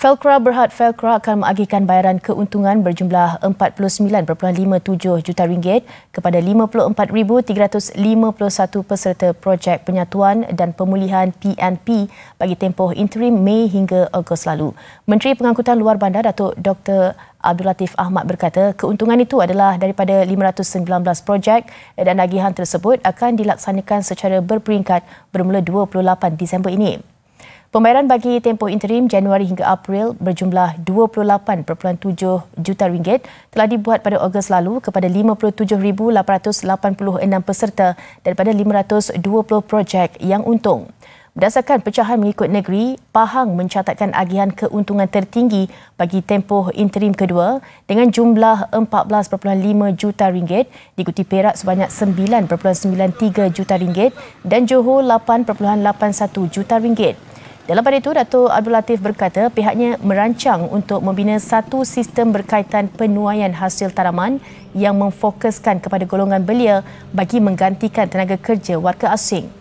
Felcra Berhad Felcra akan mengagihkan bayaran keuntungan berjumlah 49.57 juta ringgit kepada 54,351 peserta projek penyatuan dan pemulihan PNP bagi tempoh interim Mei hingga Ogos lalu. Menteri Pengangkutan Luar Bandar Datuk Dr. Abdul Latif Ahmad berkata keuntungan itu adalah daripada 519 projek dan agihan tersebut akan dilaksanakan secara berperingkat bermula 28 Disember ini. Pembayaran bagi tempoh interim Januari hingga April berjumlah 28.7 juta ringgit telah dibuat pada Ogos lalu kepada 57,886 peserta daripada 520 projek yang untung. Berdasarkan pecahan mengikut negeri, Pahang mencatatkan agihan keuntungan tertinggi bagi tempoh interim kedua dengan jumlah 14.5 juta ringgit, diikuti Perak sebanyak 9.93 juta ringgit dan Johor 8.81 juta ringgit. Dalam pada itu, Dato' Abdul Latif berkata pihaknya merancang untuk membina satu sistem berkaitan penuaian hasil tanaman yang memfokuskan kepada golongan belia bagi menggantikan tenaga kerja warga asing.